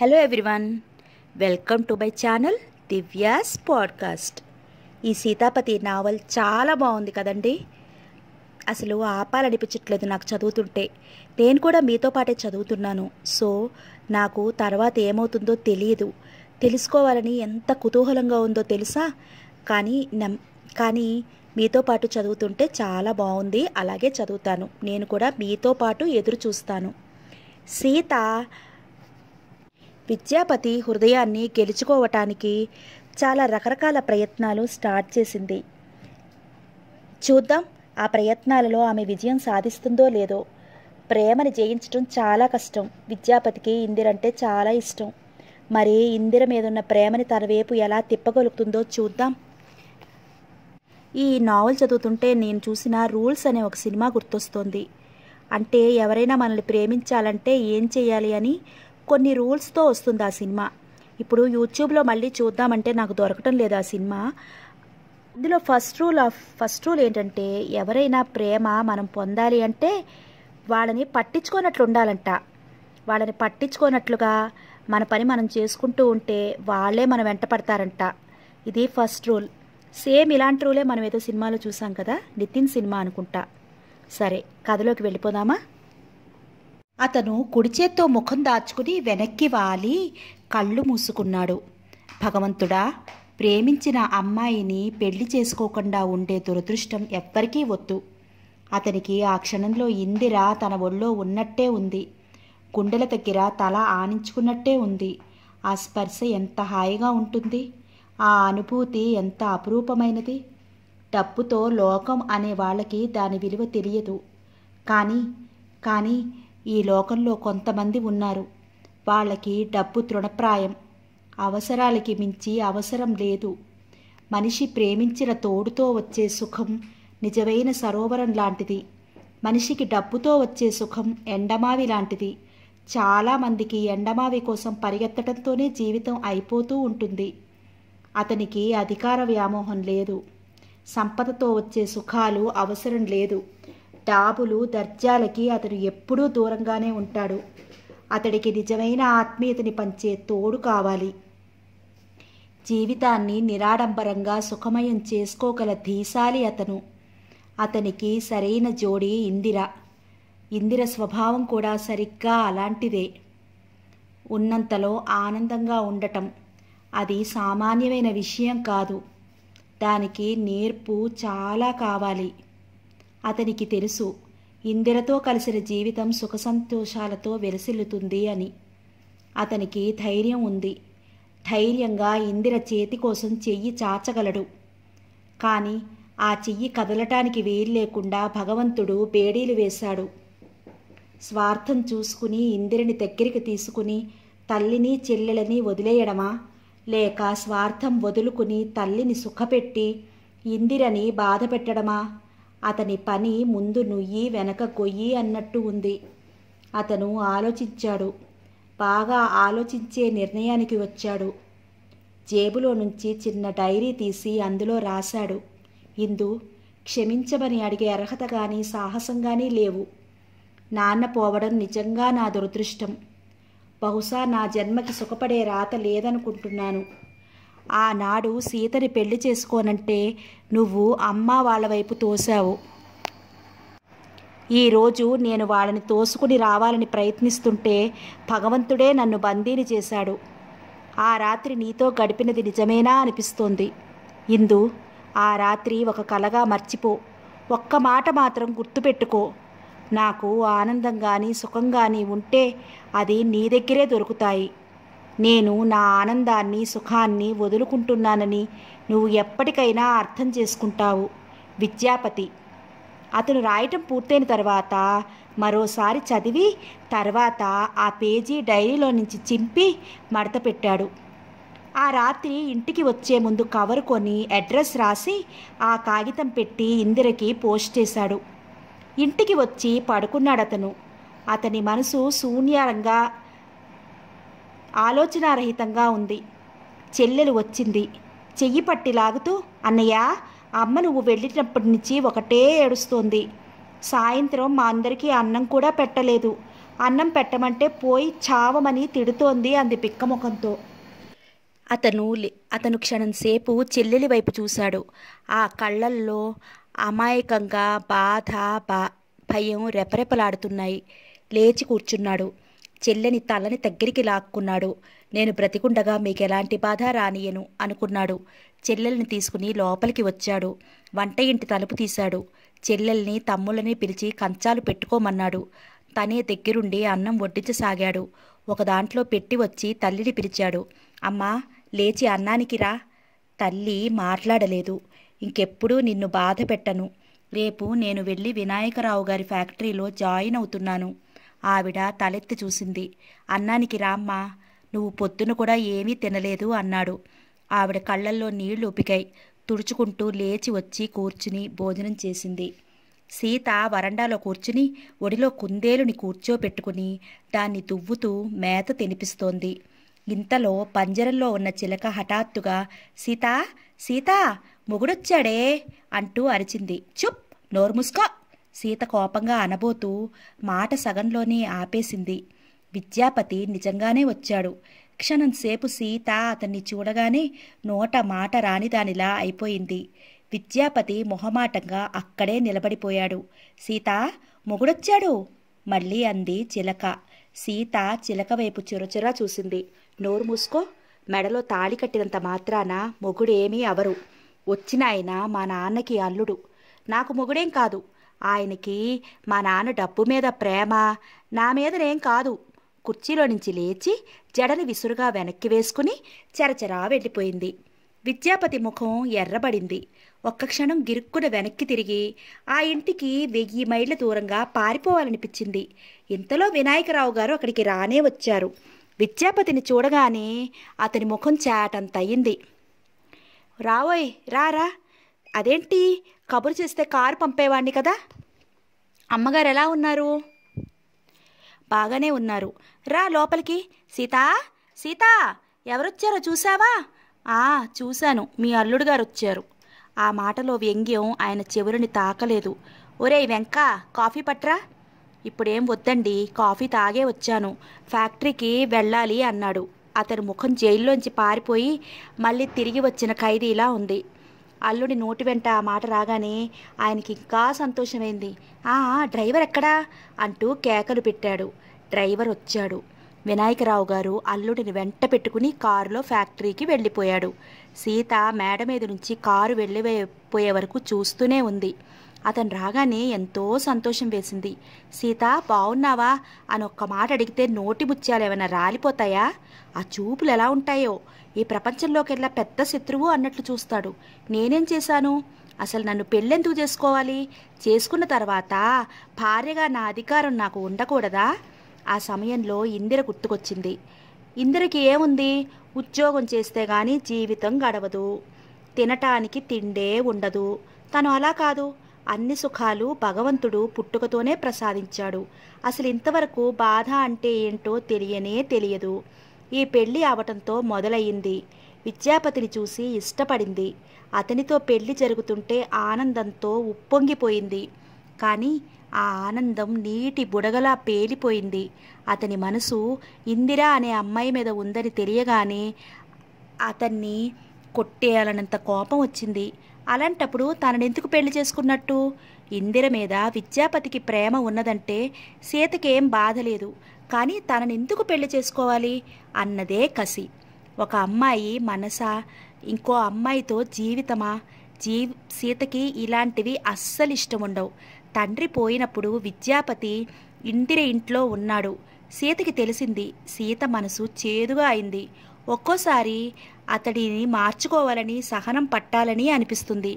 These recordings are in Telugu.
hello everyone welcome to my channel Divya's podcast ఈ సీతాపతి నావల్ చాలా బాగుంది కదండి అసలు ఆపాలనిపించట్లేదు నాకు చదువుతుంటే నేను కూడా మీతో పాటే చదువుతున్నాను సో నాకు తర్వాత ఏమవుతుందో తెలియదు తెలుసుకోవాలని ఎంత కుతూహలంగా ఉందో తెలుసా కానీ నమ్ కానీ మీతో పాటు చదువుతుంటే చాలా బాగుంది అలాగే చదువుతాను నేను కూడా మీతో పాటు ఎదురు చూస్తాను సీత విద్యాపతి హృదయాన్ని గెలుచుకోవటానికి చాలా రకరకాల ప్రయత్నాలు స్టార్ట్ చేసింది చూద్దాం ఆ ప్రయత్నాలలో ఆమె విజయం సాధిస్తుందో లేదో ప్రేమని జయించడం చాలా కష్టం విద్యాపతికి ఇందిరంటే చాలా ఇష్టం మరి ఇందిర మీదున్న ప్రేమని తన వైపు ఎలా తిప్పగలుగుతుందో చూద్దాం ఈ నావల్ చదువుతుంటే నేను చూసిన రూల్స్ అనే ఒక సినిమా గుర్తొస్తుంది అంటే ఎవరైనా మనల్ని ప్రేమించాలంటే ఏం చేయాలి అని కొన్ని రూల్స్తో వస్తుంది ఆ సినిమా ఇప్పుడు యూట్యూబ్లో మళ్ళీ చూద్దామంటే నాకు దొరకటం లేదు ఆ సినిమా ఇందులో first rule of first rule ఏంటంటే ఎవరైనా ప్రేమ మనం పొందాలి అంటే వాళ్ళని పట్టించుకోనట్లు ఉండాలంట వాళ్ళని పట్టించుకోనట్లుగా మన పని మనం చేసుకుంటూ ఉంటే వాళ్ళే మనం వెంట పడతారంట ఇది ఫస్ట్ రూల్ సేమ్ ఇలాంటి రూలే మనం ఏదో సినిమాలో చూసాం కదా నితిన్ సినిమా అనుకుంటా సరే కథలోకి వెళ్ళిపోదామా అతను కుడిచేత్తో ముఖం దాచుకుని వెనక్కి వాలి కళ్ళు మూసుకున్నాడు భగవంతుడా ప్రేమించిన అమ్మాయిని పెళ్లి చేసుకోకుండా ఉండే దురదృష్టం ఎవ్వరికీ వద్దు అతనికి ఆ క్షణంలో ఇందిర తన ఒళ్ళో ఉన్నట్టే ఉంది గుండెల దగ్గర తల ఆనించుకున్నట్టే ఉంది ఆ స్పర్శ ఎంత హాయిగా ఉంటుంది ఆ అనుభూతి ఎంత అపురూపమైనది డబ్బుతో లోకం అనే వాళ్ళకి దాని విలువ తెలియదు కానీ కానీ ఈ లోకంలో కొంతమంది ఉన్నారు వాళ్ళకి డబ్బు తృణప్రాయం అవసరాలకి మించి అవసరం లేదు మనిషి ప్రేమించిన తోడుతో వచ్చే సుఖం నిజమైన సరోవరం లాంటిది మనిషికి డబ్బుతో వచ్చే సుఖం ఎండమావి లాంటిది చాలామందికి ఎండమావి కోసం పరిగెత్తడంతోనే జీవితం అయిపోతూ ఉంటుంది అతనికి అధికార వ్యామోహం లేదు సంపదతో వచ్చే సుఖాలు అవసరం లేదు డాబులు దర్జాలకి అతడు ఎప్పుడూ దూరంగానే ఉంటాడు అతడికి నిజమైన ఆత్మీయతని పంచే తోడు కావాలి జీవితాన్ని నిరాడంబరంగా సుఖమయం చేసుకోగల ధీశాలి అతను అతనికి సరైన జోడి ఇందిర ఇందిర స్వభావం కూడా సరిగ్గా అలాంటిదే ఉన్నంతలో ఆనందంగా ఉండటం అది సామాన్యమైన విషయం కాదు దానికి నేర్పు చాలా కావాలి అతనికి తెలుసు ఇందిరతో కలిసిన జీవితం సుఖసంతోషాలతో వెలసిల్లుతుంది అని అతనికి ధైర్యం ఉంది ధైర్యంగా ఇందిర చేతి కోసం చెయ్యి చాచగలడు కానీ ఆ చెయ్యి కదలటానికి వేలు లేకుండా భగవంతుడు బేడీలు వేశాడు స్వార్థం చూసుకుని ఇందిరని దగ్గరికి తీసుకుని తల్లిని చెల్లెలని వదిలేయడమా లేక స్వార్థం వదులుకుని తల్లిని సుఖపెట్టి ఇందిరని బాధపెట్టడమా అతని పని ముందు నుయ్యి వెనక గొయ్యి అన్నట్టు ఉంది అతను ఆలోచించాడు బాగా ఆలోచించే నిర్ణయానికి వచ్చాడు జేబులో నుంచి చిన్న డైరీ తీసి అందులో రాశాడు ఇందు క్షమించమని అడిగే అర్హత కానీ సాహసం కానీ లేవు నాన్న పోవడం నిజంగా నా దురదృష్టం బహుశా నా జన్మకి సుఖపడే రాత లేదనుకుంటున్నాను ఆనాడు సీతని పెళ్లి చేసుకోనంటే నువ్వు అమ్మ వాళ్ళ వైపు తోసావు ఈరోజు నేను వాళ్ళని తోసుకుని రావాలని ప్రయత్నిస్తుంటే భగవంతుడే నన్ను బందీని చేశాడు ఆ రాత్రి నీతో గడిపినది నిజమేనా అనిపిస్తోంది ఇందు ఆ రాత్రి ఒక కలగా మర్చిపో ఒక్క మాట మాత్రం గుర్తుపెట్టుకో నాకు ఆనందం కానీ సుఖం కానీ ఉంటే అది నీ దగ్గరే దొరుకుతాయి నేను నా ఆనందాన్ని సుఖాన్ని వదులుకుంటున్నానని నువ్వు ఎప్పటికైనా అర్థం చేసుకుంటావు విద్యాపతి అతను రాయటం పూర్తయిన తర్వాత మరోసారి చదివి తర్వాత ఆ పేజీ డైరీలో నుంచి చింపి మడత పెట్టాడు ఆ రాత్రి ఇంటికి వచ్చే ముందు కవర్ కొని అడ్రస్ రాసి ఆ కాగితం పెట్టి ఇందిరకి పోస్ట్ చేశాడు ఇంటికి వచ్చి పడుకున్నాడతను అతని మనసు శూన్యంగా ఆలోచనారహితంగా ఉంది చెల్లెలు వచ్చింది చెయ్యి పట్టి లాగుతూ అన్నయ్య అమ్మ నువ్వు వెళ్ళినప్పటి నుంచి ఒకటే ఏడుస్తోంది సాయంత్రం మా అందరికీ అన్నం కూడా పెట్టలేదు అన్నం పెట్టమంటే పోయి చావమని తిడుతోంది అంది పిక్కముఖంతో అతను అతను క్షణం సేపు చెల్లెలి వైపు చూశాడు ఆ కళ్ళల్లో అమాయకంగా బాధ భయం రెపరెపలాడుతున్నాయి లేచి కూర్చున్నాడు చెల్లెని తలని దగ్గరికి లాక్కున్నాడు నేను బ్రతికుండగా మీకెలాంటి బాధ రానియను అనుకున్నాడు చెల్లెల్ని తీసుకుని లోపలికి వచ్చాడు వంట ఇంటి తలుపు తీశాడు చెల్లెల్ని తమ్ముళ్ళని పిలిచి కంచాలు పెట్టుకోమన్నాడు తనే దగ్గరుండి అన్నం వడ్డించసాగాడు ఒక దాంట్లో పెట్టి వచ్చి తల్లిని పిలిచాడు అమ్మా లేచి అన్నానికి రా తల్లి మాట్లాడలేదు ఇంకెప్పుడు నిన్ను బాధ పెట్టను రేపు నేను వెళ్ళి వినాయకరావు గారి ఫ్యాక్టరీలో జాయిన్ అవుతున్నాను ఆవిడ తలెత్తి చూసింది అన్నానికి రామ్మ నువ్వు పొద్దున కూడా ఏమీ తినలేదు అన్నాడు ఆవిడ కళ్ళల్లో నీళ్లు ఉపికాయి తుడుచుకుంటూ లేచి వచ్చి కూర్చుని భోజనం చేసింది సీత వరండాలో కూర్చుని ఒడిలో కుందేలుని కూర్చోపెట్టుకుని దాన్ని దువ్వుతూ మేత తినిపిస్తోంది ఇంతలో పంజరంలో ఉన్న చిలక హఠాత్తుగా సీతా సీతా మొగుడొచ్చాడే అంటూ అరిచింది చుప్ నోరు సీత కోపంగా అనబోతూ మాట సగంలోనే ఆపేసింది విద్యాపతి నిజంగానే వచ్చాడు క్షణం సేపు సీత అతన్ని చూడగానే నోట మాట రాని దానిలా అయిపోయింది విద్యాపతి మొహమాటంగా అక్కడే నిలబడిపోయాడు సీత మొగుడొచ్చాడు మళ్ళీ అంది చిలక సీత చిలక వైపు చిరచిరా చూసింది నోరు మూసుకో మెడలో తాళి కట్టినంత మాత్రాన మొగుడేమీ అవరు వచ్చినాయన మా నాన్నకి అల్లుడు నాకు మొగుడేం కాదు ఆయనకి మా నాన్న డబ్బు మీద ప్రేమ నా మీదనేం కాదు కుర్చీలో నుంచి లేచి జడని విసురుగా వెనక్కి వేసుకుని చెరచెరా వెళ్ళిపోయింది విద్యాపతి ముఖం ఎర్రబడింది ఒక్క క్షణం గిరుక్కున వెనక్కి తిరిగి ఆ ఇంటికి వెయ్యి మైళ్ళ దూరంగా పారిపోవాలనిపించింది ఇంతలో వినాయకరావు గారు అక్కడికి రానే వచ్చారు విద్యాపతిని చూడగానే అతని ముఖం చాటంత అయింది రావోయ్ రారా అదేంటి కబురు చేస్తే కారు పంపేవాడిని కదా అమ్మగారు ఎలా ఉన్నారు బాగానే ఉన్నారు రా లోపలికి సీతా సీతా ఎవరొచ్చారో చూసావా ఆ చూశాను మీ అల్లుడు గారు వచ్చారు ఆ మాటలో వ్యంగ్యం ఆయన చివరిని తాకలేదు ఒరే వెంక కాఫీ పట్రా ఇప్పుడేం వద్దండి కాఫీ తాగే వచ్చాను ఫ్యాక్టరీకి వెళ్ళాలి అన్నాడు అతని ముఖం జైల్లోంచి పారిపోయి మళ్ళీ తిరిగి వచ్చిన ఖైదీలా ఉంది అల్లుడి నోటి వెంట ఆ మాట రాగానే ఆయనకి ఇంకా సంతోషమైంది ఆ డ్రైవర్ ఎక్కడా అంటూ కేకలు పెట్టాడు డ్రైవర్ వచ్చాడు వినాయకరావు గారు అల్లుడిని వెంట పెట్టుకుని కారులో ఫ్యాక్టరీకి వెళ్ళిపోయాడు సీత మేడ మీద నుంచి కారు వెళ్ళిపోయే వరకు చూస్తూనే ఉంది అతను రాగానే ఎంతో సంతోషం వేసింది సీత బాగున్నావా అని ఒక్క మాట అడిగితే నోటి ముత్యాలు ఏమైనా రాలిపోతాయా ఆ చూపులు ఎలా ఉంటాయో ఈ ప్రపంచంలోకెల్లా పెద్ద శత్రువు అన్నట్లు చూస్తాడు నేనేం చేశాను అసలు నన్ను పెళ్ళెందుకు చేసుకోవాలి చేసుకున్న తర్వాత భార్యగా నా అధికారం నాకు ఉండకూడదా ఆ సమయంలో ఇందిర గుర్తుకొచ్చింది ఇందిరకి ఏముంది ఉద్యోగం చేస్తే గాని జీవితం గడవదు తినటానికి తిండే ఉండదు తను అలా కాదు అన్ని సుఖాలు భగవంతుడు పుట్టుకతోనే ప్రసాదించాడు అసలు ఇంతవరకు బాధ అంటే ఏంటో తెలియనే తెలియదు ఈ పెళ్లి అవటంతో మొదలయ్యింది విద్యాపతిని చూసి ఇష్టపడింది అతనితో పెళ్లి జరుగుతుంటే ఆనందంతో ఉప్పొంగిపోయింది కానీ ఆ ఆనందం నీటి బుడగలా పేలిపోయింది అతని మనసు ఇందిరా అనే అమ్మాయి మీద ఉందని తెలియగానే అతన్ని కొట్టేయాలనంత కోపం వచ్చింది అలాంటప్పుడు తననెందుకు పెళ్లి చేసుకున్నట్టు ఇందిర మీద విద్యాపతికి ప్రేమ ఉన్నదంటే సీతకేం బాధ లేదు కానీ ఎందుకు పెళ్లి చేసుకోవాలి అన్నదే కసి ఒక అమ్మాయి మనసా ఇంకో అమ్మాయితో జీవితమా జీ సీతకి ఇలాంటివి అస్సలు ఇష్టం ఉండవు తండ్రి పోయినప్పుడు విద్యాపతి ఇందిర ఇంట్లో ఉన్నాడు సీతకి తెలిసింది సీత మనసు చేదుగా అయింది ఒక్కోసారి అతడిని మార్చుకోవాలని సహనం పట్టాలని అనిపిస్తుంది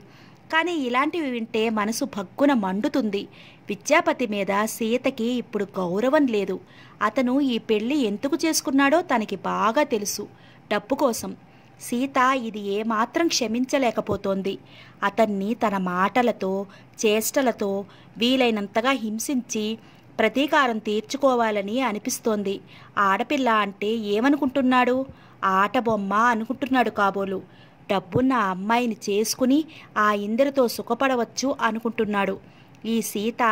కానీ ఇలాంటివి వింటే మనసు భగ్గున మండుతుంది విద్యాపతి మీద సీతకి ఇప్పుడు గౌరవం లేదు అతను ఈ పెళ్ళి ఎందుకు చేసుకున్నాడో తనకి బాగా తెలుసు డబ్బు కోసం సీత ఇది ఏమాత్రం క్షమించలేకపోతోంది అతన్ని తన మాటలతో చేష్టలతో వీలైనంతగా హింసించి ప్రతీకారం తీర్చుకోవాలని అనిపిస్తోంది ఆడపిల్ల అంటే ఏమనుకుంటున్నాడు ఆట బొమ్మ అనుకుంటున్నాడు కాబోలు డబ్బున్న అమ్మాయిని చేసుకుని ఆ ఇందరితో సుఖపడవచ్చు అనుకుంటున్నాడు ఈ సీత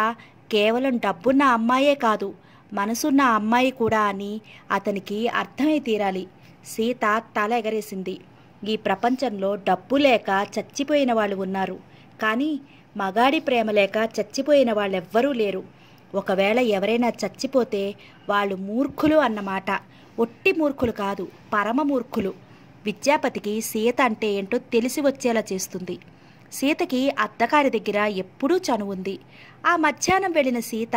కేవలం డబ్బున్న అమ్మాయే కాదు మనసున్న అమ్మాయి కూడా అని అతనికి అర్థమై తీరాలి సీత తల ఎగరేసింది ఈ ప్రపంచంలో డబ్బు లేక చచ్చిపోయిన వాళ్ళు ఉన్నారు కానీ మగాడి ప్రేమ లేక చచ్చిపోయిన వాళ్ళెవ్వరూ లేరు ఒకవేళ ఎవరైనా చచ్చిపోతే వాళ్ళు మూర్ఖులు అన్నమాట ఒట్టి మూర్ఖులు కాదు పరమ మూర్ఖులు విద్యాపతికి సీత అంటే ఏంటో తెలిసి వచ్చేలా చేస్తుంది సీతకి అత్తగారి దగ్గర ఎప్పుడూ చనువుంది ఆ మధ్యాహ్నం వెళ్ళిన సీత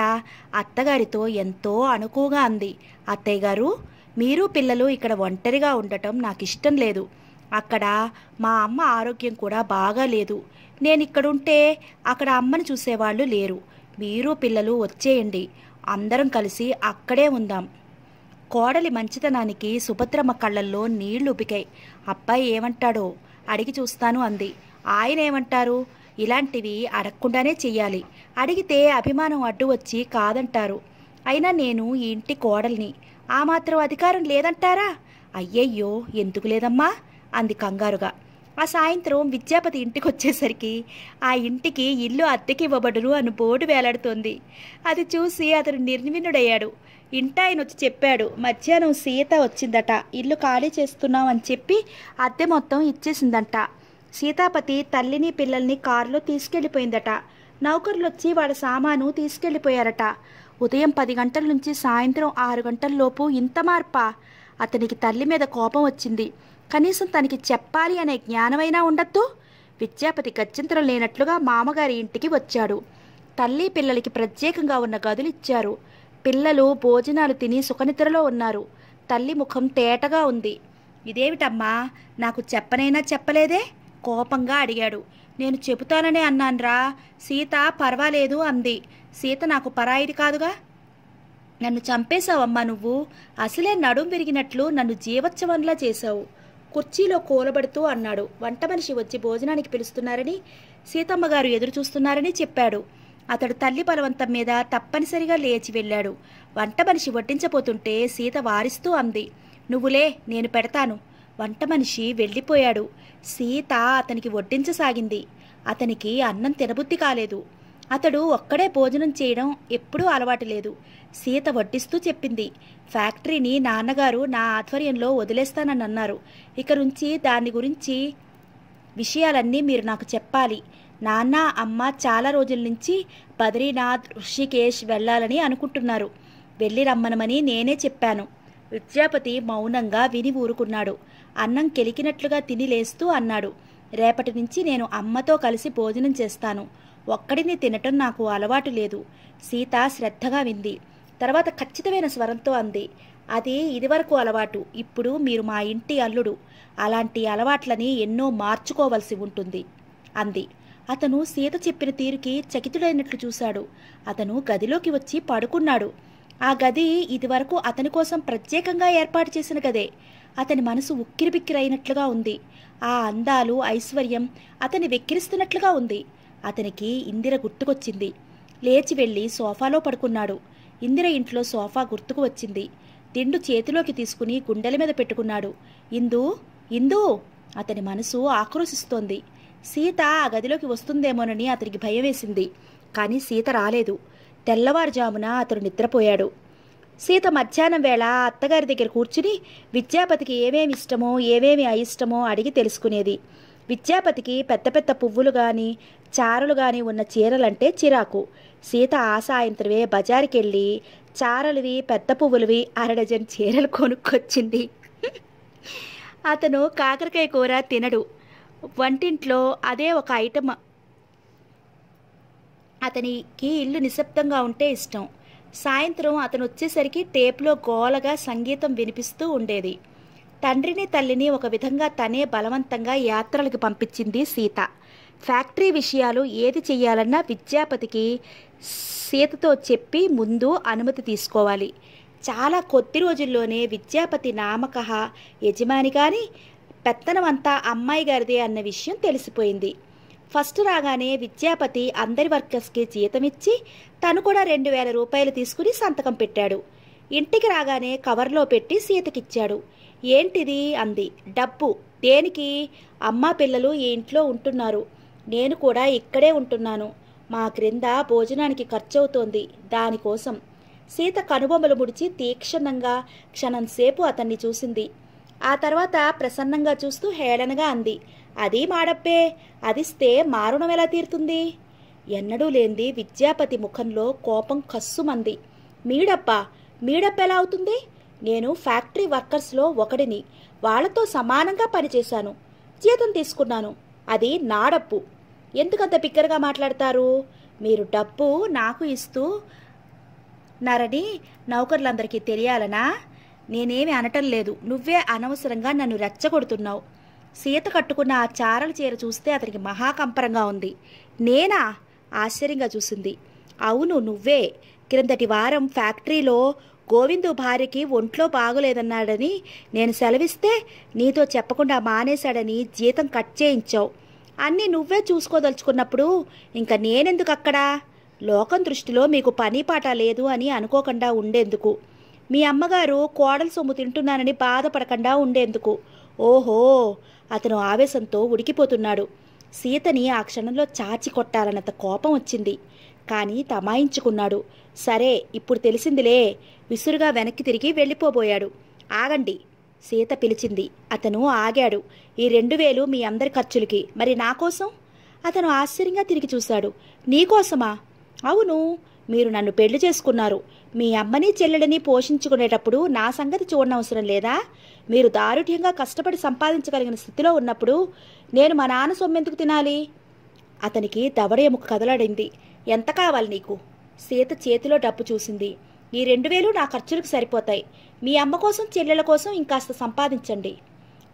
అత్తగారితో ఎంతో అనుకువగా అంది అత్తయ్య గారు మీరు పిల్లలు ఇక్కడ ఒంటరిగా ఉండటం నాకు ఇష్టం లేదు అక్కడ మా అమ్మ ఆరోగ్యం కూడా బాగా లేదు నేను ఇక్కడుంటే అక్కడ అమ్మను చూసేవాళ్ళు లేరు మీరు పిల్లలు వచ్చేయండి అందరం కలిసి అక్కడే ఉందాం కోడలి మంచితనానికి సుభద్రమ్మ కళ్ళల్లో నీళ్లు ఉబికాయి అబ్బాయి ఏమంటాడో అడిగి చూస్తాను అంది ఆయన ఏమంటారు ఇలాంటివి అడగకుండానే చెయ్యాలి అడిగితే అభిమానం అడ్డు వచ్చి కాదంటారు అయినా నేను ఈ ఇంటి కోడల్ని ఆ మాత్రం అధికారం లేదంటారా అయ్యయ్యో ఎందుకు లేదమ్మా అంది కంగారుగా ఆ సాయంత్రం విద్యాపతి ఇంటికి వచ్చేసరికి ఆ ఇంటికి ఇల్లు అద్దెకి ఇవ్వబడరు అని బోర్డు వేలాడుతోంది అది చూసి అతను నిర్వినుడయ్యాడు ఇంట ఆయన వచ్చి చెప్పాడు మధ్యాహ్నం సీత వచ్చిందట ఇల్లు ఖాళీ చేస్తున్నాం అని చెప్పి అద్దె మొత్తం ఇచ్చేసిందంట సీతాపతి తల్లిని పిల్లల్ని కారులో తీసుకెళ్లిపోయిందట వచ్చి వాళ్ళ సామాను తీసుకెళ్లిపోయారట ఉదయం పది గంటల నుంచి సాయంత్రం ఆరు గంటల్లోపు ఇంత మార్పా అతనికి తల్లి మీద కోపం వచ్చింది కనీసం తనకి చెప్పాలి అనే జ్ఞానమైనా ఉండొద్దు విద్యాపతి గత్యంతరం లేనట్లుగా మామగారి ఇంటికి వచ్చాడు తల్లి పిల్లలకి ప్రత్యేకంగా ఉన్న గదులు ఇచ్చారు పిల్లలు భోజనాలు తిని సుఖనిద్రలో ఉన్నారు తల్లి ముఖం తేటగా ఉంది ఇదేమిటమ్మా నాకు చెప్పనైనా చెప్పలేదే కోపంగా అడిగాడు నేను చెబుతాననే అన్నాన్రా సీత పర్వాలేదు అంది సీత నాకు పరాయిది కాదుగా నన్ను చంపేశావమ్మా నువ్వు అసలే నడుం విరిగినట్లు నన్ను జీవోత్సవంలా చేశావు కుర్చీలో కూలబడుతూ అన్నాడు వంట మనిషి వచ్చి భోజనానికి పిలుస్తున్నారని సీతమ్మగారు ఎదురు చూస్తున్నారని చెప్పాడు అతడు తల్లి బలవంతం మీద తప్పనిసరిగా లేచి వెళ్ళాడు వంట మనిషి వడ్డించబోతుంటే సీత వారిస్తూ అంది నువ్వులే నేను పెడతాను వంట మనిషి వెళ్ళిపోయాడు సీత అతనికి వడ్డించసాగింది అతనికి అన్నం తినబుద్ధి కాలేదు అతడు ఒక్కడే భోజనం చేయడం ఎప్పుడూ అలవాటు లేదు సీత వడ్డిస్తూ చెప్పింది ఫ్యాక్టరీని నాన్నగారు నా ఆధ్వర్యంలో వదిలేస్తానని అన్నారు ఇక నుంచి దాని గురించి విషయాలన్నీ మీరు నాకు చెప్పాలి నాన్న అమ్మ చాలా రోజుల నుంచి బద్రీనాథ్ ఋషికేష్ వెళ్ళాలని అనుకుంటున్నారు వెళ్ళి రమ్మనమని నేనే చెప్పాను విద్యాపతి మౌనంగా విని ఊరుకున్నాడు అన్నం కెలికినట్లుగా తిని లేస్తూ అన్నాడు రేపటి నుంచి నేను అమ్మతో కలిసి భోజనం చేస్తాను ఒక్కడిని తినటం నాకు అలవాటు లేదు సీత శ్రద్ధగా వింది తర్వాత ఖచ్చితమైన స్వరంతో అంది అది ఇదివరకు అలవాటు ఇప్పుడు మీరు మా ఇంటి అల్లుడు అలాంటి అలవాట్లని ఎన్నో మార్చుకోవలసి ఉంటుంది అంది అతను సీత చెప్పిన తీరుకి చకితుడైనట్లు చూశాడు అతను గదిలోకి వచ్చి పడుకున్నాడు ఆ గది ఇదివరకు అతని కోసం ప్రత్యేకంగా ఏర్పాటు చేసిన గదే అతని మనసు ఉక్కిరిబిక్కిరైనట్లుగా ఉంది ఆ అందాలు ఐశ్వర్యం అతని వెక్కిరిస్తున్నట్లుగా ఉంది అతనికి ఇందిర గుర్తుకొచ్చింది లేచి వెళ్ళి సోఫాలో పడుకున్నాడు ఇందిర ఇంట్లో సోఫా గుర్తుకు వచ్చింది దిండు చేతిలోకి తీసుకుని గుండెల మీద పెట్టుకున్నాడు ఇందు ఇందు అతని మనసు ఆక్రోశిస్తోంది సీత ఆ గదిలోకి వస్తుందేమోనని అతనికి భయం వేసింది కానీ సీత రాలేదు తెల్లవారుజామున అతడు నిద్రపోయాడు సీత మధ్యాహ్నం వేళ అత్తగారి దగ్గర కూర్చుని విద్యాపతికి ఏమేమి ఇష్టమో ఏమేమి అయిష్టమో అడిగి తెలుసుకునేది విద్యాపతికి పెద్ద పెద్ద పువ్వులు కానీ చారలు కానీ ఉన్న చీరలంటే చిరాకు సీత ఆ సాయంత్రమే బజారుకెళ్ళి చారలువి పెద్ద పువ్వులవి అరడజన్ చీరలు కొనుక్కొచ్చింది అతను కాకరకాయ కూర తినడు వంటింట్లో అదే ఒక ఐటమ్ అతనికి ఇల్లు నిశ్శబ్దంగా ఉంటే ఇష్టం సాయంత్రం అతను వచ్చేసరికి టేప్లో గోలగా సంగీతం వినిపిస్తూ ఉండేది తండ్రిని తల్లిని ఒక విధంగా తనే బలవంతంగా యాత్రలకు పంపించింది సీత ఫ్యాక్టరీ విషయాలు ఏది చెయ్యాలన్నా విద్యాపతికి సీతతో చెప్పి ముందు అనుమతి తీసుకోవాలి చాలా కొద్ది రోజుల్లోనే విద్యాపతి నామక యజమాని కానీ పెత్తనమంతా అమ్మాయి గారిదే అన్న విషయం తెలిసిపోయింది ఫస్ట్ రాగానే విద్యాపతి అందరి వర్కర్స్కి జీతమిచ్చి తను కూడా రెండు వేల రూపాయలు తీసుకుని సంతకం పెట్టాడు ఇంటికి రాగానే కవర్లో పెట్టి సీతకిచ్చాడు ఏంటిది అంది డబ్బు దేనికి అమ్మ పిల్లలు ఈ ఇంట్లో ఉంటున్నారు నేను కూడా ఇక్కడే ఉంటున్నాను మా క్రింద భోజనానికి ఖర్చవుతోంది దానికోసం సీత కనుబొమ్మలు ముడిచి తీక్షణంగా క్షణంసేపు అతన్ని చూసింది ఆ తర్వాత ప్రసన్నంగా చూస్తూ హేళనగా అంది అది మాడప్పే అదిస్తే మారుణం ఎలా తీరుతుంది ఎన్నడూ లేంది విద్యాపతి ముఖంలో కోపం కస్సుమంది మీడప్ప మీడప్ప ఎలా అవుతుంది నేను ఫ్యాక్టరీ వర్కర్స్లో ఒకడిని వాళ్లతో సమానంగా పనిచేశాను జీతం తీసుకున్నాను అది నా డప్పు ఎందుకంత పిక్కరగా మాట్లాడతారు మీరు డప్పు నాకు ఇస్తూ నరని నౌకర్లందరికీ తెలియాలనా నేనేమి అనటం లేదు నువ్వే అనవసరంగా నన్ను రెచ్చగొడుతున్నావు సీత కట్టుకున్న ఆ చారల చీర చూస్తే అతనికి మహాకంపరంగా ఉంది నేనా ఆశ్చర్యంగా చూసింది అవును నువ్వే క్రిందటి వారం ఫ్యాక్టరీలో గోవిందు భార్యకి ఒంట్లో బాగులేదన్నాడని నేను సెలవిస్తే నీతో చెప్పకుండా మానేశాడని జీతం కట్ చేయించావు అన్నీ నువ్వే చూసుకోదలుచుకున్నప్పుడు ఇంకా నేనెందుకు అక్కడా లోకం దృష్టిలో మీకు పని పాట లేదు అని అనుకోకుండా ఉండేందుకు మీ అమ్మగారు కోడల సొమ్ము తింటున్నానని బాధపడకుండా ఉండేందుకు ఓహో అతను ఆవేశంతో ఉడికిపోతున్నాడు సీతని ఆ క్షణంలో చాచి కొట్టాలన్నంత కోపం వచ్చింది కానీ తమాయించుకున్నాడు సరే ఇప్పుడు తెలిసిందిలే విసురుగా వెనక్కి తిరిగి వెళ్ళిపోబోయాడు ఆగండి సీత పిలిచింది అతను ఆగాడు ఈ రెండు వేలు మీ అందరి ఖర్చులకి మరి నా కోసం అతను ఆశ్చర్యంగా తిరిగి చూశాడు నీకోసమా అవును మీరు నన్ను పెళ్లి చేసుకున్నారు మీ అమ్మని చెల్లెడని పోషించుకునేటప్పుడు నా సంగతి చూడనవసరం లేదా మీరు దారుఢ్యంగా కష్టపడి సంపాదించగలిగిన స్థితిలో ఉన్నప్పుడు నేను మా నాన్న సొమ్మెందుకు తినాలి అతనికి దవడెముక కదలాడింది ఎంత కావాలి నీకు సీత చేతిలో డబ్బు చూసింది ఈ రెండు వేలు నా ఖర్చులకు సరిపోతాయి మీ అమ్మ కోసం చెల్లెల కోసం ఇంకాస్త సంపాదించండి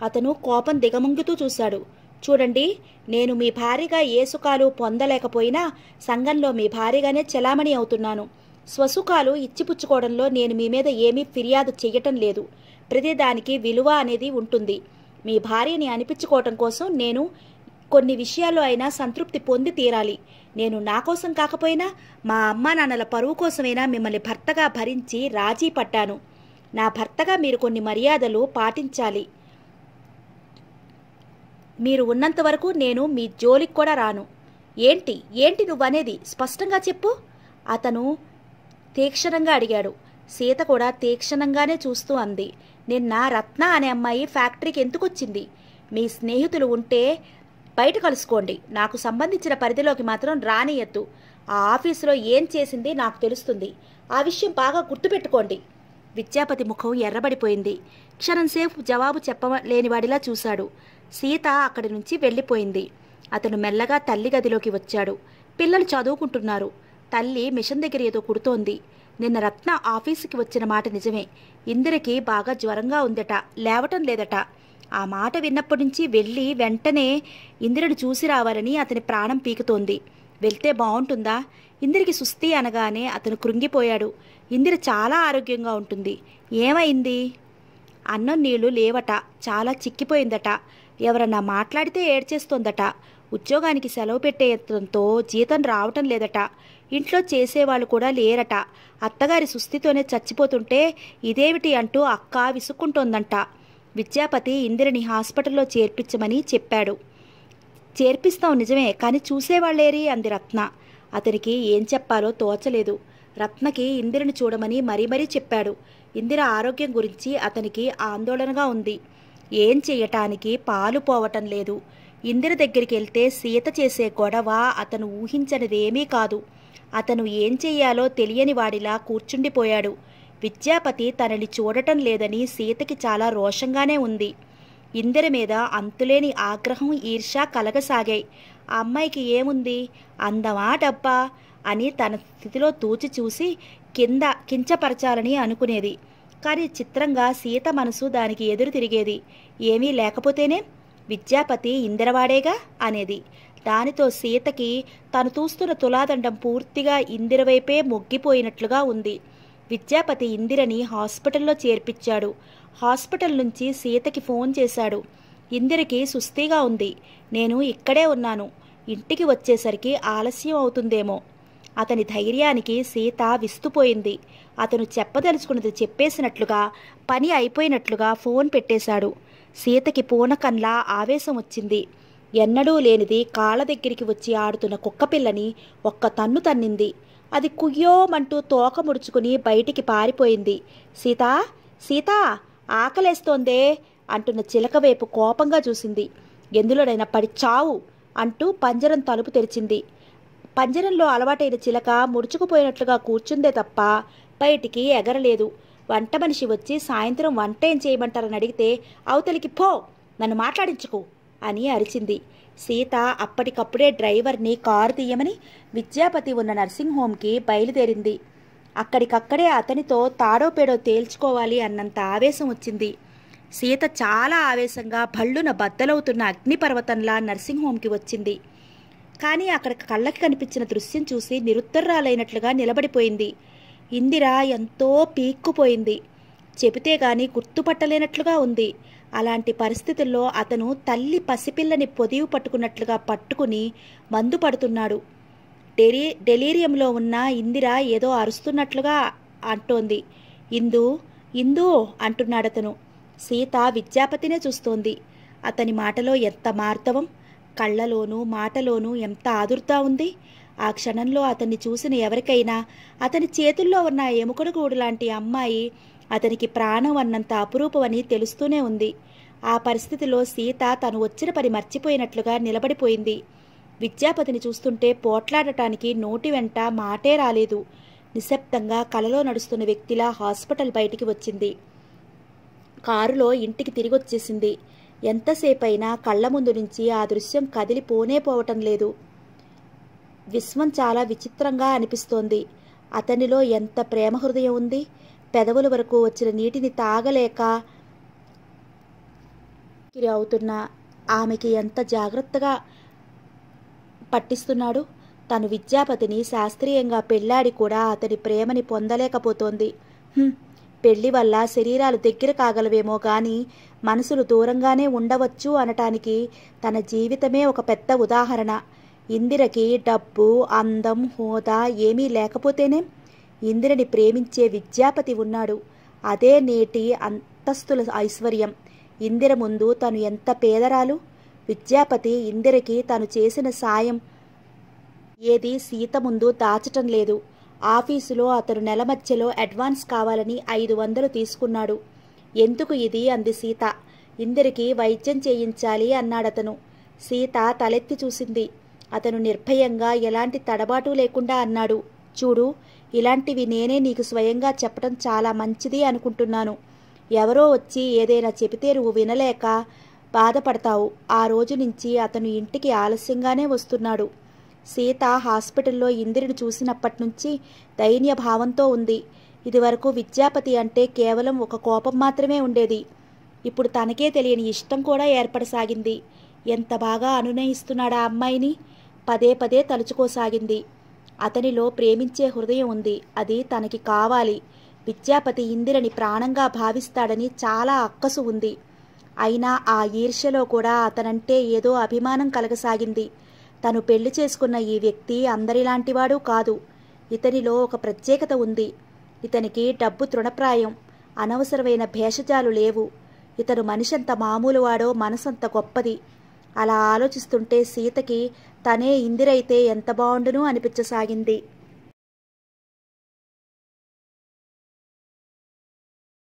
అతను కోపం దిగముంగుతూ చూశాడు చూడండి నేను మీ భార్యగా ఏ సుఖాలు పొందలేకపోయినా సంఘంలో మీ భార్యగానే చెలామణి అవుతున్నాను స్వసుఖాలు ఇచ్చిపుచ్చుకోవడంలో నేను మీ మీద ఏమీ ఫిర్యాదు చేయటం లేదు ప్రతిదానికి విలువ అనేది ఉంటుంది మీ భార్యని అనిపించుకోవటం కోసం నేను కొన్ని విషయాల్లో అయినా సంతృప్తి పొంది తీరాలి నేను నా కోసం కాకపోయినా మా అమ్మ నాన్నల పరువు కోసమైనా మిమ్మల్ని భర్తగా భరించి రాజీ పట్టాను నా భర్తగా మీరు కొన్ని మర్యాదలు పాటించాలి మీరు ఉన్నంత వరకు నేను మీ జోలికి కూడా రాను ఏంటి ఏంటి నువ్వనేది స్పష్టంగా చెప్పు అతను తీక్షణంగా అడిగాడు సీత కూడా తీక్షణంగానే చూస్తూ అంది నిన్న రత్న అనే అమ్మాయి ఫ్యాక్టరీకి ఎందుకు వచ్చింది మీ స్నేహితులు ఉంటే బయట కలుసుకోండి నాకు సంబంధించిన పరిధిలోకి మాత్రం రానియద్దు ఆ ఆఫీసులో ఏం చేసింది నాకు తెలుస్తుంది ఆ విషయం బాగా గుర్తుపెట్టుకోండి విద్యాపతి ముఖం ఎర్రబడిపోయింది క్షణంసేపు జవాబు చెప్పలేనివాడిలా చూశాడు సీత అక్కడి నుంచి వెళ్ళిపోయింది అతను మెల్లగా తల్లి గదిలోకి వచ్చాడు పిల్లలు చదువుకుంటున్నారు తల్లి మిషన్ దగ్గర ఏదో కుడుతోంది నిన్న రత్న ఆఫీసుకి వచ్చిన మాట నిజమే ఇందిరకి బాగా జ్వరంగా ఉందట లేవటం లేదట ఆ మాట విన్నప్పటి నుంచి వెళ్ళి వెంటనే ఇందిరను చూసి రావాలని అతని ప్రాణం పీకుతోంది వెళ్తే బాగుంటుందా ఇందిరికి సుస్థి అనగానే అతను కృంగిపోయాడు ఇందిర చాలా ఆరోగ్యంగా ఉంటుంది ఏమైంది అన్నం నీళ్లు లేవట చాలా చిక్కిపోయిందట ఎవరన్నా మాట్లాడితే ఏడ్చేస్తోందట ఉద్యోగానికి సెలవు పెట్టేయడంతో జీతం రావటం లేదట ఇంట్లో చేసేవాళ్ళు కూడా లేరట అత్తగారి సుస్థితోనే చచ్చిపోతుంటే ఇదేమిటి అంటూ అక్క విసుక్కుంటోందంట విద్యాపతి ఇందిరని హాస్పిటల్లో చేర్పించమని చెప్పాడు చేర్పిస్తాం నిజమే కానీ చూసేవాళ్లేరి అంది రత్న అతనికి ఏం చెప్పాలో తోచలేదు రత్నకి ఇందిరని చూడమని మరీ మరీ చెప్పాడు ఇందిర ఆరోగ్యం గురించి అతనికి ఆందోళనగా ఉంది ఏం చేయటానికి పాలు పోవటం లేదు ఇందిర దగ్గరికి వెళ్తే సీత చేసే గొడవ అతను ఊహించనిదేమీ కాదు అతను ఏం చెయ్యాలో తెలియని వాడిలా కూర్చుండిపోయాడు విద్యాపతి తనని చూడటం లేదని సీతకి చాలా రోషంగానే ఉంది ఇందిర మీద అంతులేని ఆగ్రహం ఈర్ష కలగసాగాయి ఆ అమ్మాయికి ఏముంది అందమా డబ్బా అని తన స్థితిలో తూచి చూసి కింద కించపరచాలని అనుకునేది కానీ చిత్రంగా సీత మనసు దానికి ఎదురు తిరిగేది ఏమీ లేకపోతేనే విద్యాపతి ఇందిరవాడేగా అనేది దానితో సీతకి తను చూస్తున్న తులాదండం పూర్తిగా ఇందిరవైపే మొగ్గిపోయినట్లుగా ఉంది విద్యాపతి ఇందిరని హాస్పిటల్లో చేర్పించాడు హాస్పిటల్ నుంచి సీతకి ఫోన్ చేశాడు ఇందిరకి సుస్థిగా ఉంది నేను ఇక్కడే ఉన్నాను ఇంటికి వచ్చేసరికి ఆలస్యం అవుతుందేమో అతని ధైర్యానికి సీత విస్తుపోయింది అతను చెప్పదలుచుకున్నది చెప్పేసినట్లుగా పని అయిపోయినట్లుగా ఫోన్ పెట్టేశాడు సీతకి పూనకన్లా ఆవేశం వచ్చింది ఎన్నడూ లేనిది కాళ్ళ దగ్గరికి వచ్చి ఆడుతున్న కుక్కపిల్లని ఒక్క తన్ను తన్నింది అది కుయ్యోమంటూ తోక ముడుచుకుని బయటికి పారిపోయింది సీతా సీతా ఆకలేస్తోందే అంటున్న చిలక వైపు కోపంగా చూసింది ఎందులోనైనా పడి చావు అంటూ పంజరం తలుపు తెరిచింది పంజరంలో అలవాటైన చిలక ముడుచుకుపోయినట్లుగా కూర్చుందే తప్ప బయటికి ఎగరలేదు వంట మనిషి వచ్చి సాయంత్రం వంట ఏం చేయమంటారని అడిగితే అవతలికి పో నన్ను మాట్లాడించుకో అని అరిచింది సీత అప్పటికప్పుడే డ్రైవర్ని కారు తీయమని విద్యాపతి ఉన్న నర్సింగ్ హోమ్కి బయలుదేరింది అక్కడికక్కడే అతనితో తాడో పేడో తేల్చుకోవాలి అన్నంత ఆవేశం వచ్చింది సీత చాలా ఆవేశంగా భళ్ళున బద్దలవుతున్న అగ్నిపర్వతంలా నర్సింగ్ హోమ్కి వచ్చింది కానీ అక్కడ కళ్ళకి కనిపించిన దృశ్యం చూసి నిరుత్తరాలైనట్లుగా నిలబడిపోయింది ఇందిర ఎంతో పీక్కుపోయింది చెబితే గాని గుర్తుపట్టలేనట్లుగా ఉంది అలాంటి పరిస్థితుల్లో అతను తల్లి పసిపిల్లని పొదివి పట్టుకున్నట్లుగా పట్టుకుని మందు పడుతున్నాడు డెలి డెలీరియంలో ఉన్న ఇందిర ఏదో అరుస్తున్నట్లుగా అంటోంది ఇందు ఇందు అంటున్నాడతను సీత విద్యాపతినే చూస్తోంది అతని మాటలో ఎంత మార్తవం కళ్ళలోనూ మాటలోనూ ఎంత ఆదుర్తా ఉంది ఆ క్షణంలో అతన్ని చూసిన ఎవరికైనా అతని చేతుల్లో ఉన్న ఎముకడుగూడు లాంటి అమ్మాయి అతనికి ప్రాణం అన్నంత అపురూపమని తెలుస్తూనే ఉంది ఆ పరిస్థితిలో సీత తను వచ్చిన పని మర్చిపోయినట్లుగా నిలబడిపోయింది విద్యాపతిని చూస్తుంటే పోట్లాడటానికి నోటి వెంట మాటే రాలేదు నిశ్శబ్దంగా కలలో నడుస్తున్న వ్యక్తిలా హాస్పిటల్ బయటికి వచ్చింది కారులో ఇంటికి తిరిగొచ్చేసింది ఎంతసేపైనా కళ్ల ముందు నుంచి ఆ దృశ్యం కదిలిపోనే పోవటం లేదు విశ్వం చాలా విచిత్రంగా అనిపిస్తోంది అతనిలో ఎంత ప్రేమ హృదయం ఉంది పెదవుల వరకు వచ్చిన నీటిని తాగలేక అవుతున్న ఆమెకి ఎంత జాగ్రత్తగా పట్టిస్తున్నాడు తను విద్యాపతిని శాస్త్రీయంగా పెళ్ళాడి కూడా అతని ప్రేమని పొందలేకపోతోంది పెళ్లి వల్ల శరీరాలు దగ్గర కాగలవేమో కానీ మనసులు దూరంగానే ఉండవచ్చు అనటానికి తన జీవితమే ఒక పెద్ద ఉదాహరణ ఇందిరకి డబ్బు అందం హోదా ఏమీ లేకపోతేనే ఇందిరని ప్రేమించే విద్యాపతి ఉన్నాడు అదే నేటి అంతస్తుల ఐశ్వర్యం ఇందిర ముందు తను ఎంత పేదరాలు విద్యాపతి ఇందిరకి తను చేసిన సాయం ఏది సీత ముందు దాచటం లేదు ఆఫీసులో అతను నెల మధ్యలో అడ్వాన్స్ కావాలని ఐదు వందలు తీసుకున్నాడు ఎందుకు ఇది అంది సీత ఇందిరికి వైద్యం చేయించాలి అన్నాడతను సీత తలెత్తి చూసింది అతను నిర్భయంగా ఎలాంటి తడబాటు లేకుండా అన్నాడు చూడు ఇలాంటివి నేనే నీకు స్వయంగా చెప్పడం చాలా మంచిది అనుకుంటున్నాను ఎవరో వచ్చి ఏదైనా చెబితే నువ్వు వినలేక బాధపడతావు ఆ రోజు నుంచి అతను ఇంటికి ఆలస్యంగానే వస్తున్నాడు సీత హాస్పిటల్లో ఇందిరిని చూసినప్పటి నుంచి దైన్య భావంతో ఉంది ఇదివరకు విద్యాపతి అంటే కేవలం ఒక కోపం మాత్రమే ఉండేది ఇప్పుడు తనకే తెలియని ఇష్టం కూడా ఏర్పడసాగింది ఎంత బాగా అనునయిస్తున్నాడా అమ్మాయిని పదే పదే తలుచుకోసాగింది అతనిలో ప్రేమించే హృదయం ఉంది అది తనకి కావాలి విద్యాపతి ఇందిరని ప్రాణంగా భావిస్తాడని చాలా అక్కసు ఉంది అయినా ఆ ఈర్ష్యలో కూడా అతనంటే ఏదో అభిమానం కలగసాగింది తను పెళ్లి చేసుకున్న ఈ వ్యక్తి అందరిలాంటివాడు కాదు ఇతనిలో ఒక ప్రత్యేకత ఉంది ఇతనికి డబ్బు తృణప్రాయం అనవసరమైన భేషజాలు లేవు ఇతను మనిషంత మామూలువాడో మనసంత గొప్పది అలా ఆలోచిస్తుంటే సీతకి తనే ఇందిరైతే ఎంత బాగుండును అనిపించసాగింది